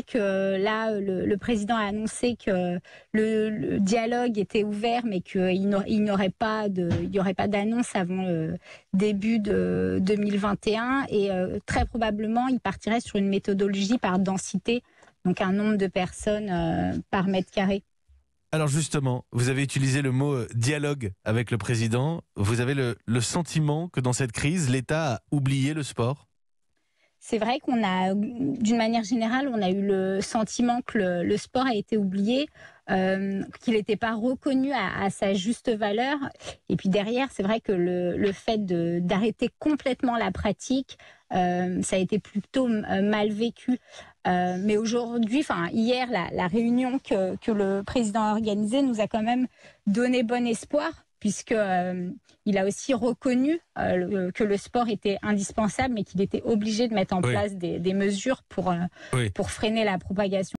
que euh, là, euh, le, président a annoncé que euh, le, dialogue était ouvert, mais qu'il n'y aurait pas de, il aurait pas d'annonce avant le début de 2021, et très probablement, il partirait sur une méthodologie par densité, donc un nombre de personnes par mètre carré. Alors justement, vous avez utilisé le mot dialogue avec le président. Vous avez le, le sentiment que dans cette crise, l'État a oublié le sport c'est vrai qu'on a, d'une manière générale, on a eu le sentiment que le, sport a été oublié, euh, qu'il n'était pas reconnu à, sa juste valeur. Et puis derrière, c'est vrai que le, fait d'arrêter complètement la pratique, euh, ça a été plutôt euh, mal vécu. mais aujourd'hui, enfin hier, la, réunion que, le président a organisée nous a quand même donné bon espoir puisque euh, il a aussi reconnu euh, que le sport était indispensable, mais qu'il était obligé de mettre en place des, mesures euh, pour freiner la propagation.